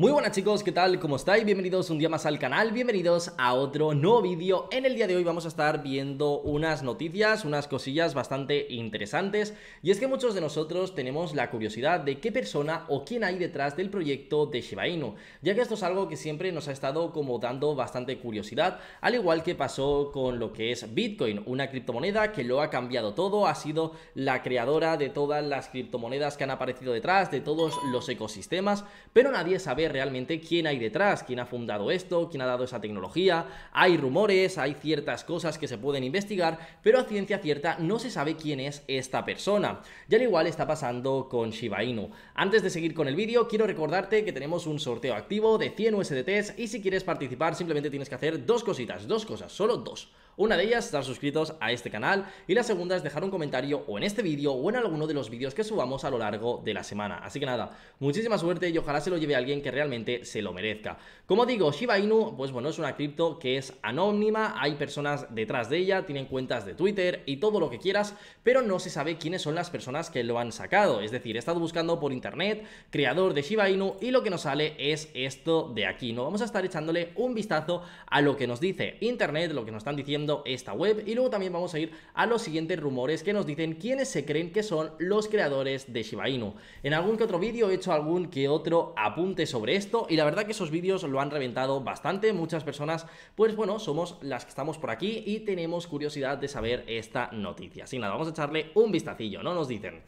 Muy buenas chicos, ¿qué tal? ¿Cómo estáis? Bienvenidos un día más al canal, bienvenidos a otro nuevo vídeo En el día de hoy vamos a estar viendo unas noticias, unas cosillas bastante interesantes Y es que muchos de nosotros tenemos la curiosidad de qué persona o quién hay detrás del proyecto de Shiba Inu Ya que esto es algo que siempre nos ha estado como dando bastante curiosidad Al igual que pasó con lo que es Bitcoin, una criptomoneda que lo ha cambiado todo Ha sido la creadora de todas las criptomonedas que han aparecido detrás, de todos los ecosistemas Pero nadie sabe realmente quién hay detrás, quién ha fundado esto, quién ha dado esa tecnología. Hay rumores, hay ciertas cosas que se pueden investigar, pero a ciencia cierta no se sabe quién es esta persona. ya al igual está pasando con Shiba Inu. Antes de seguir con el vídeo, quiero recordarte que tenemos un sorteo activo de 100 USDTs y si quieres participar simplemente tienes que hacer dos cositas, dos cosas, solo dos. Una de ellas, es estar suscritos a este canal y la segunda es dejar un comentario o en este vídeo o en alguno de los vídeos que subamos a lo largo de la semana. Así que nada, muchísima suerte y ojalá se lo lleve a alguien que realmente realmente se lo merezca. Como digo, Shiba Inu, pues bueno, es una cripto que es anónima, hay personas detrás de ella, tienen cuentas de Twitter y todo lo que quieras, pero no se sabe quiénes son las personas que lo han sacado. Es decir, he estado buscando por internet, creador de Shiba Inu, y lo que nos sale es esto de aquí. No vamos a estar echándole un vistazo a lo que nos dice internet, lo que nos están diciendo esta web, y luego también vamos a ir a los siguientes rumores que nos dicen quiénes se creen que son los creadores de Shiba Inu. En algún que otro vídeo he hecho algún que otro apunte sobre esto y la verdad que esos vídeos lo han reventado bastante, muchas personas pues bueno, somos las que estamos por aquí y tenemos curiosidad de saber esta noticia. sin nada, vamos a echarle un vistacillo, ¿no? Nos dicen.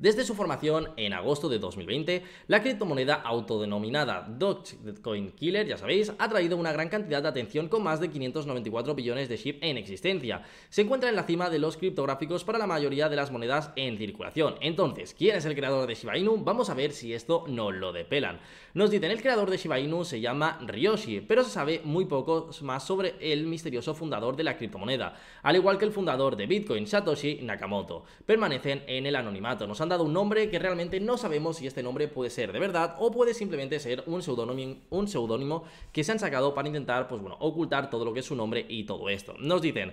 Desde su formación en agosto de 2020, la criptomoneda autodenominada Dogecoin Killer, ya sabéis, ha traído una gran cantidad de atención con más de 594 billones de chip en existencia. Se encuentra en la cima de los criptográficos para la mayoría de las monedas en circulación. Entonces, ¿quién es el creador de Shiba Inu? Vamos a ver si esto no lo depelan. Nos dicen, el creador de Shiba Inu se llama Ryoshi, pero se sabe muy poco más sobre el misterioso fundador de la criptomoneda, al igual que el fundador de Bitcoin, Satoshi Nakamoto. Permanecen en el anonimato, nos han dado un nombre que realmente no sabemos si este nombre puede ser de verdad o puede simplemente ser un seudónimo un pseudónimo que se han sacado para intentar, pues bueno, ocultar todo lo que es su nombre y todo esto. Nos dicen,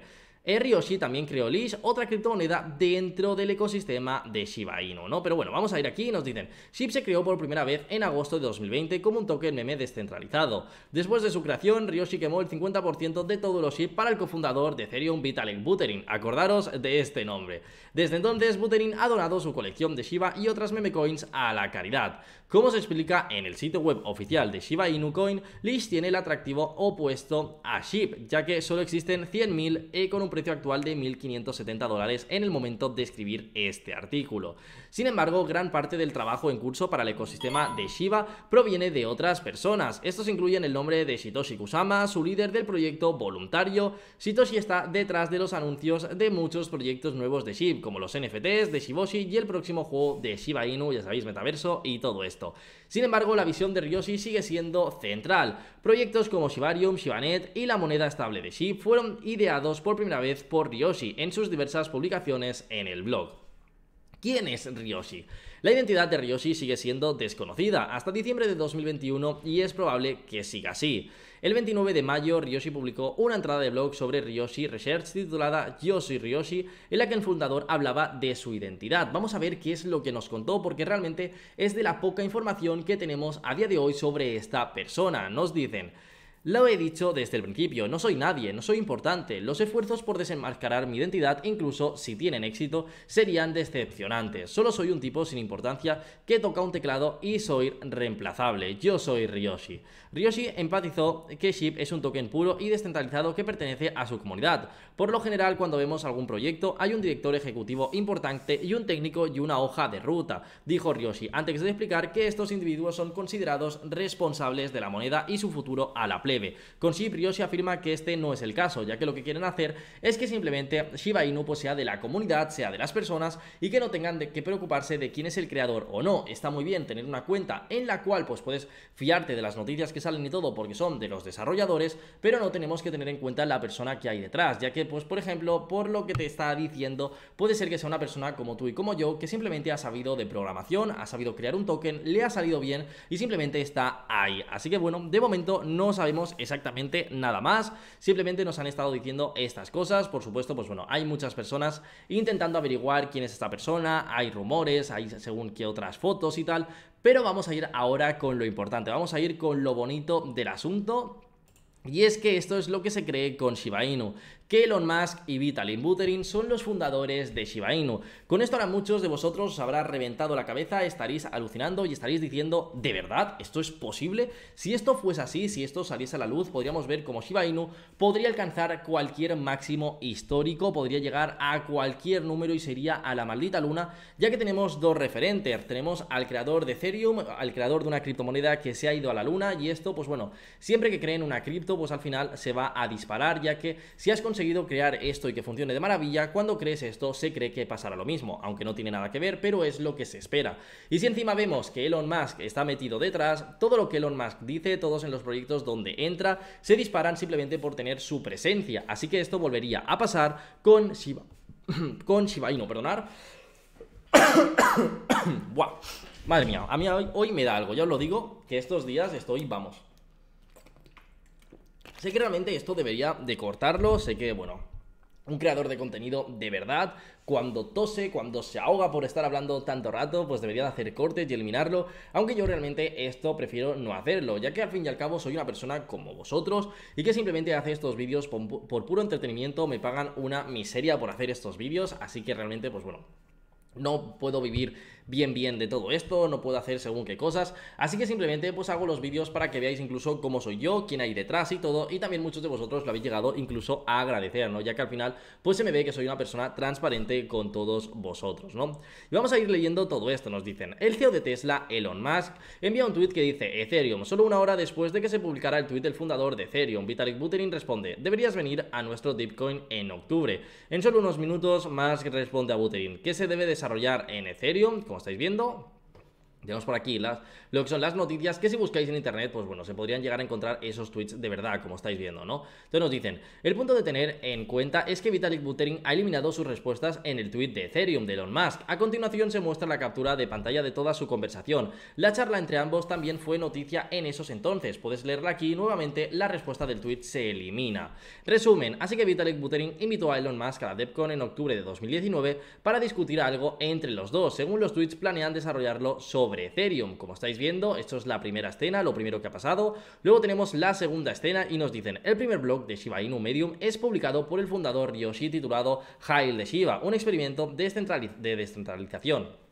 Ryoshi también creó Lish, otra criptomoneda dentro del ecosistema de Shiba Inu, ¿no? Pero bueno, vamos a ir aquí y nos dicen, SHIB se creó por primera vez en agosto de 2020 como un token meme descentralizado. Después de su creación, Ryoshi quemó el 50% de todos los SHIB para el cofundador de Ethereum Vitalik Buterin, acordaros de este nombre. Desde entonces, Buterin ha donado su colección de Shiba y otras meme coins a la caridad. Como se explica en el sitio web oficial de Shiba Inu Coin, Lish tiene el atractivo opuesto a SHIB, ya que solo existen 100.000 y con un precio actual de 1.570 dólares en el momento de escribir este artículo. Sin embargo, gran parte del trabajo en curso para el ecosistema de Shiba proviene de otras personas. Estos incluyen el nombre de Shitoshi Kusama, su líder del proyecto voluntario. Shitoshi está detrás de los anuncios de muchos proyectos nuevos de SHIB, como los NFTs de Shiboshi y el próximo juego de Shiba Inu, ya sabéis, metaverso y todo esto. Sin embargo, la visión de Ryoshi sigue siendo central. Proyectos como Shibarium, Shibanet y la moneda estable de SHIB fueron ideados por primera vez por Ryoshi en sus diversas publicaciones en el blog. ¿Quién es Ryoshi? La identidad de Ryoshi sigue siendo desconocida hasta diciembre de 2021 y es probable que siga así. El 29 de mayo, Ryoshi publicó una entrada de blog sobre Ryoshi Research titulada Yo soy Ryoshi, en la que el fundador hablaba de su identidad. Vamos a ver qué es lo que nos contó, porque realmente es de la poca información que tenemos a día de hoy sobre esta persona. Nos dicen, lo he dicho desde el principio, no soy nadie, no soy importante. Los esfuerzos por desenmascarar mi identidad, incluso si tienen éxito, serían decepcionantes. Solo soy un tipo sin importancia que toca un teclado y soy reemplazable. Yo soy Ryoshi. Ryoshi empatizó que Ship es un token puro y descentralizado que pertenece a su comunidad. Por lo general, cuando vemos algún proyecto, hay un director ejecutivo importante y un técnico y una hoja de ruta, dijo Ryoshi, antes de explicar que estos individuos son considerados responsables de la moneda y su futuro a la play. Con Shibrio se afirma que este no es el caso, ya que lo que quieren hacer es que simplemente Shiba Inu pues, sea de la comunidad, sea de las personas y que no tengan de que preocuparse de quién es el creador o no. Está muy bien tener una cuenta en la cual pues puedes fiarte de las noticias que salen y todo porque son de los desarrolladores, pero no tenemos que tener en cuenta la persona que hay detrás, ya que pues por ejemplo, por lo que te está diciendo, puede ser que sea una persona como tú y como yo que simplemente ha sabido de programación, ha sabido crear un token, le ha salido bien y simplemente está ahí. Así que bueno, de momento no sabemos exactamente nada más, simplemente nos han estado diciendo estas cosas, por supuesto, pues bueno, hay muchas personas intentando averiguar quién es esta persona, hay rumores, hay según qué otras fotos y tal, pero vamos a ir ahora con lo importante, vamos a ir con lo bonito del asunto, y es que esto es lo que se cree con Shiba Inu que Elon Musk y Vitalin Buterin son los fundadores de Shiba Inu. Con esto ahora muchos de vosotros os habrá reventado la cabeza, estaréis alucinando y estaréis diciendo, ¿de verdad esto es posible? Si esto fuese así, si esto saliese a la luz, podríamos ver cómo Shiba Inu podría alcanzar cualquier máximo histórico, podría llegar a cualquier número y sería a la maldita luna, ya que tenemos dos referentes, tenemos al creador de Ethereum, al creador de una criptomoneda que se ha ido a la luna y esto, pues bueno, siempre que creen una cripto, pues al final se va a disparar, ya que si has conseguido conseguido crear esto y que funcione de maravilla, cuando crees esto se cree que pasará lo mismo, aunque no tiene nada que ver, pero es lo que se espera. Y si encima vemos que Elon Musk está metido detrás, todo lo que Elon Musk dice, todos en los proyectos donde entra, se disparan simplemente por tener su presencia. Así que esto volvería a pasar con Shiba, con Shiba no perdonar. Buah. Madre mía, a mí hoy me da algo, ya os lo digo, que estos días estoy, vamos, Sé que realmente esto debería de cortarlo, sé que, bueno, un creador de contenido de verdad, cuando tose, cuando se ahoga por estar hablando tanto rato, pues debería de hacer cortes y eliminarlo, aunque yo realmente esto prefiero no hacerlo, ya que al fin y al cabo soy una persona como vosotros y que simplemente hace estos vídeos por, por puro entretenimiento, me pagan una miseria por hacer estos vídeos, así que realmente, pues bueno, no puedo vivir bien bien de todo esto, no puedo hacer según qué cosas, así que simplemente pues hago los vídeos para que veáis incluso cómo soy yo, quién hay detrás y todo, y también muchos de vosotros lo habéis llegado incluso a agradecer, ¿no? Ya que al final pues se me ve que soy una persona transparente con todos vosotros, ¿no? Y vamos a ir leyendo todo esto, nos dicen, el CEO de Tesla, Elon Musk, envía un tweet que dice, Ethereum, solo una hora después de que se publicara el tweet del fundador de Ethereum, Vitalik Buterin responde, deberías venir a nuestro Deepcoin en octubre. En solo unos minutos, Musk responde a Buterin, ¿qué se debe desarrollar en Ethereum? estáis viendo, tenemos por aquí lo que son las noticias que si buscáis en internet, pues bueno, se podrían llegar a encontrar esos tweets de verdad, como estáis viendo, ¿no? Entonces nos dicen, el punto de tener en cuenta es que Vitalik Buterin ha eliminado sus respuestas en el tweet de Ethereum de Elon Musk. A continuación se muestra la captura de pantalla de toda su conversación. La charla entre ambos también fue noticia en esos entonces. Puedes leerla aquí nuevamente la respuesta del tweet se elimina. Resumen, así que Vitalik Buterin invitó a Elon Musk a la DEPCON en octubre de 2019 para discutir algo entre los dos. Según los tweets planean desarrollarlo sobre sobre Ethereum. Como estáis viendo, esto es la primera escena, lo primero que ha pasado. Luego tenemos la segunda escena y nos dicen, el primer blog de Shiba Inu Medium es publicado por el fundador Yoshi titulado Hail de Shiba, un experimento de, de descentralización.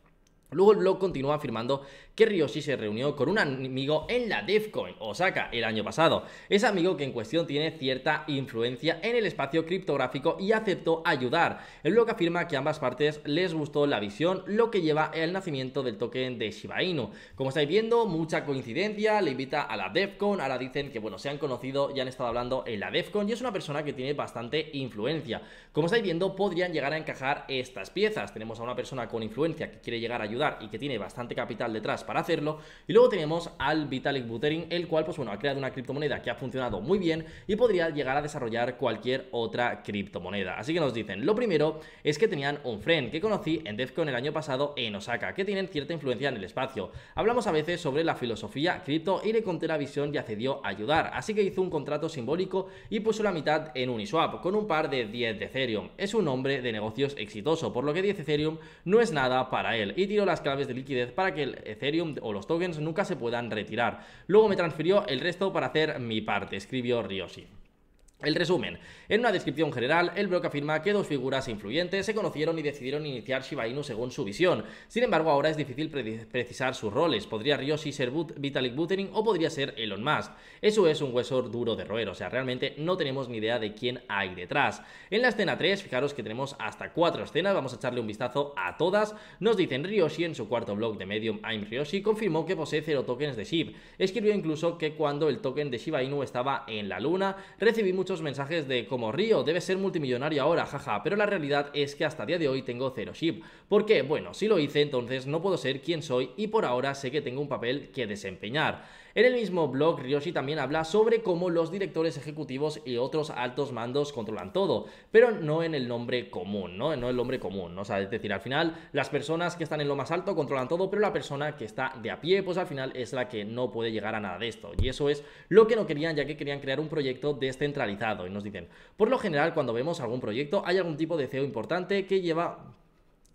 Luego el blog continúa afirmando que Ryoshi se reunió con un amigo en la DevCon Osaka el año pasado. Ese amigo que en cuestión tiene cierta influencia en el espacio criptográfico y aceptó ayudar. El blog afirma que a ambas partes les gustó la visión, lo que lleva al nacimiento del token de Shiba Inu. Como estáis viendo, mucha coincidencia, le invita a la DevCon, ahora dicen que bueno, se han conocido y han estado hablando en la DevCon y es una persona que tiene bastante influencia. Como estáis viendo, podrían llegar a encajar estas piezas. Tenemos a una persona con influencia que quiere llegar a y que tiene bastante capital detrás para hacerlo. Y luego tenemos al Vitalik Buterin, el cual, pues bueno, ha creado una criptomoneda que ha funcionado muy bien y podría llegar a desarrollar cualquier otra criptomoneda. Así que nos dicen, lo primero es que tenían un friend que conocí en con el año pasado en Osaka, que tienen cierta influencia en el espacio. Hablamos a veces sobre la filosofía cripto y le conté la visión y accedió a ayudar. Así que hizo un contrato simbólico y puso la mitad en Uniswap, con un par de 10 de Ethereum. Es un hombre de negocios exitoso, por lo que 10 Ethereum no es nada para él y tiró las claves de liquidez para que el Ethereum o los tokens nunca se puedan retirar. Luego me transfirió el resto para hacer mi parte, escribió Ryoshi. El resumen. En una descripción general, el blog afirma que dos figuras influyentes se conocieron y decidieron iniciar Shiba Inu según su visión. Sin embargo, ahora es difícil precisar sus roles. Podría Ryoshi ser Vitalik Buterin o podría ser Elon Musk. Eso es un hueso duro de roer, o sea, realmente no tenemos ni idea de quién hay detrás. En la escena 3, fijaros que tenemos hasta cuatro escenas, vamos a echarle un vistazo a todas. Nos dicen Ryoshi en su cuarto blog de Medium I'm Ryoshi confirmó que posee cero tokens de SHIB. Escribió incluso que cuando el token de Shiba Inu estaba en la luna, recibimos muchos mensajes de como Río, debe ser multimillonario ahora, jaja, pero la realidad es que hasta día de hoy tengo cero ship. qué? bueno, si lo hice entonces no puedo ser quien soy y por ahora sé que tengo un papel que desempeñar. En el mismo blog, Ryoshi también habla sobre cómo los directores ejecutivos y otros altos mandos controlan todo, pero no en el nombre común, ¿no? No el nombre común, ¿no? O es decir, al final las personas que están en lo más alto controlan todo, pero la persona que está de a pie, pues al final es la que no puede llegar a nada de esto. Y eso es lo que no querían, ya que querían crear un proyecto de descentralizado y nos dicen, por lo general cuando vemos algún proyecto hay algún tipo de CEO importante que lleva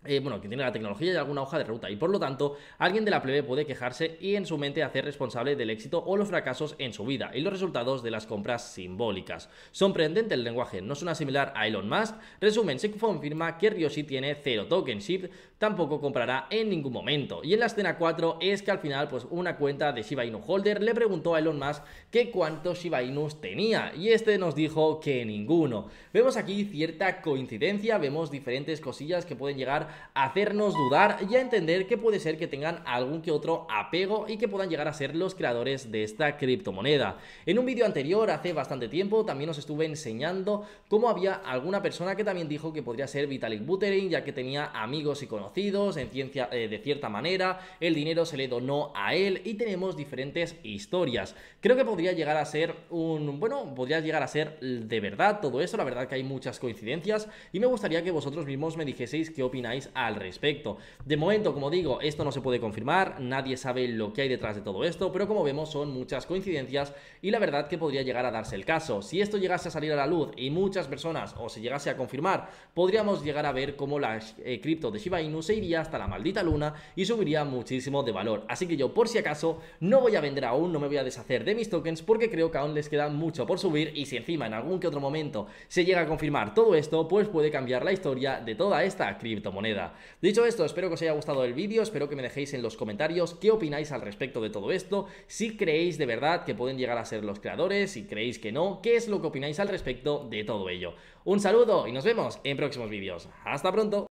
eh, bueno, que tiene la tecnología y alguna hoja de ruta y por lo tanto alguien de la plebe puede quejarse y en su mente hacer responsable del éxito o los fracasos en su vida y los resultados de las compras simbólicas. Sorprendente el lenguaje, no suena similar a Elon Musk. Resumen, se confirma que Ryoshi tiene cero tokenship, tampoco comprará en ningún momento. Y en la escena 4 es que al final pues una cuenta de Shiba Inu Holder le preguntó a Elon Musk que cuántos Shiba Inus tenía y este nos dijo que ninguno. Vemos aquí cierta coincidencia, vemos diferentes cosillas que pueden llegar a hacernos dudar y a entender que puede ser que tengan algún que otro apego y que puedan llegar a ser los creadores de esta criptomoneda. En un vídeo anterior, hace bastante tiempo, también os estuve enseñando cómo había alguna persona que también dijo que podría ser Vitalik Buterin ya que tenía amigos y conocidos en ciencia, eh, de cierta manera, el dinero se le donó a él y tenemos diferentes historias. Creo que podría llegar a ser un, bueno, podría llegar a ser de verdad todo eso, la verdad que hay muchas coincidencias y me gustaría que vosotros mismos me dijeseis qué opináis al respecto. De momento, como digo, esto no se puede confirmar, nadie sabe lo que hay detrás de todo esto, pero como vemos son muchas coincidencias y la verdad que podría llegar a darse el caso. Si esto llegase a salir a la luz y muchas personas o se llegase a confirmar, podríamos llegar a ver cómo la eh, cripto de Shiba Inu se iría hasta la maldita luna y subiría muchísimo de valor. Así que yo por si acaso no voy a vender aún, no me voy a deshacer de mis tokens porque creo que aún les queda mucho por subir y si encima en algún que otro momento se llega a confirmar todo esto, pues puede cambiar la historia de toda esta criptomoneda. Dicho esto, espero que os haya gustado el vídeo, espero que me dejéis en los comentarios qué opináis al respecto de todo esto, si creéis de verdad que pueden llegar a ser los creadores, si creéis que no, qué es lo que opináis al respecto de todo ello. Un saludo y nos vemos en próximos vídeos. ¡Hasta pronto!